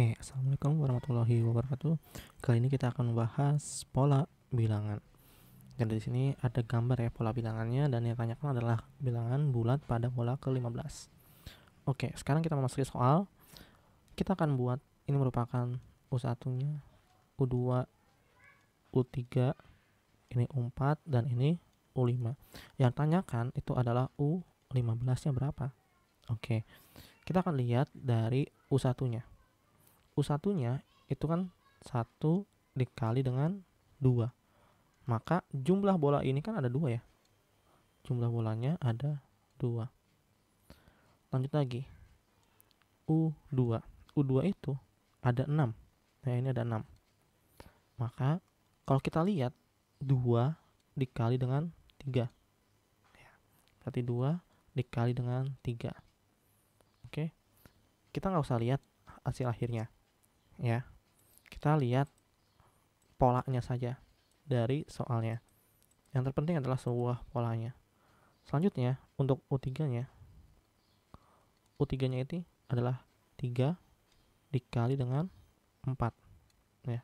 Oke, Assalamualaikum warahmatullahi wabarakatuh. Kali ini kita akan membahas pola bilangan. Dan di sini ada gambar ya pola bilangannya dan yang tanyakan adalah bilangan bulat pada pola ke-15. Oke, sekarang kita memasuki soal. Kita akan buat ini merupakan U1-nya, U2, U3, ini U4 dan ini U5. Yang tanyakan itu adalah U15-nya berapa. Oke. Kita akan lihat dari U1-nya. U1-nya itu kan 1 dikali dengan 2. Maka jumlah bola ini kan ada dua ya. Jumlah bolanya ada dua. Lanjut lagi. U2. U2 itu ada 6. Nah, ini ada 6. Maka kalau kita lihat 2 dikali dengan 3. Ya, berarti 2 dikali dengan 3. Oke. Kita nggak usah lihat hasil akhirnya ya kita lihat polanya saja dari soalnya yang terpenting adalah sebuah polanya selanjutnya untuk U3 nya U3 nya itu adalah 3 dikali dengan 4 ya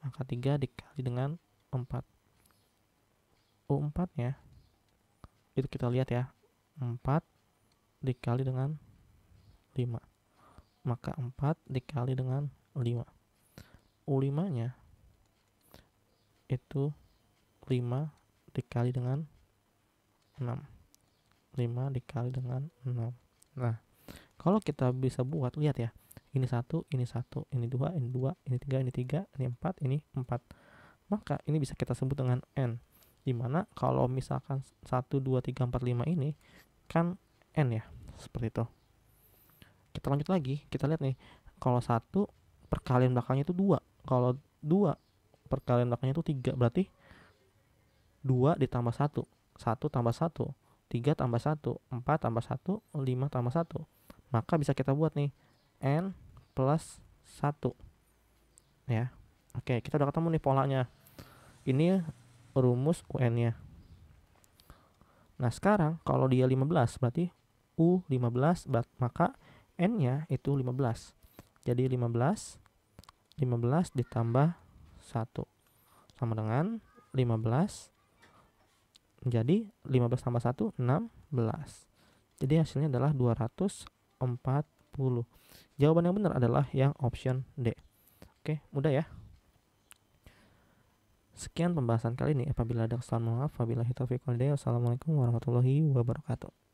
maka 3 dikali dengan 4 U4 nya itu kita lihat ya 4 dikali dengan 5 maka 4 dikali dengan 5 U5 nya itu 5 dikali dengan 6 5 dikali dengan 6 nah kalau kita bisa buat lihat ya ini satu, ini satu, ini dua, ini dua, ini tiga, ini tiga, ini empat, ini empat. Maka ini bisa kita sebut dengan n. Dimana kalau misalkan satu, dua, tiga, empat, lima ini kan n ya, seperti itu. Kita lanjut lagi, kita lihat nih, kalau satu perkalian belakangnya itu dua kalau dua perkalian belakangnya itu tiga berarti dua ditambah satu satu tambah satu tiga tambah satu empat tambah satu lima tambah satu maka bisa kita buat nih n plus satu ya oke kita udah ketemu nih polanya ini rumus un nya nah sekarang kalau dia 15 berarti u 15 maka n nya itu 15 jadi 15 15 ditambah 1 sama dengan 15 jadi 15 tambah 1 16 jadi hasilnya adalah 240 jawaban yang benar adalah yang option D oke mudah ya sekian pembahasan kali ini apabila ada kesalahan maaf kita hitafiq wassalamualaikum Assalamualaikum warahmatullahi wabarakatuh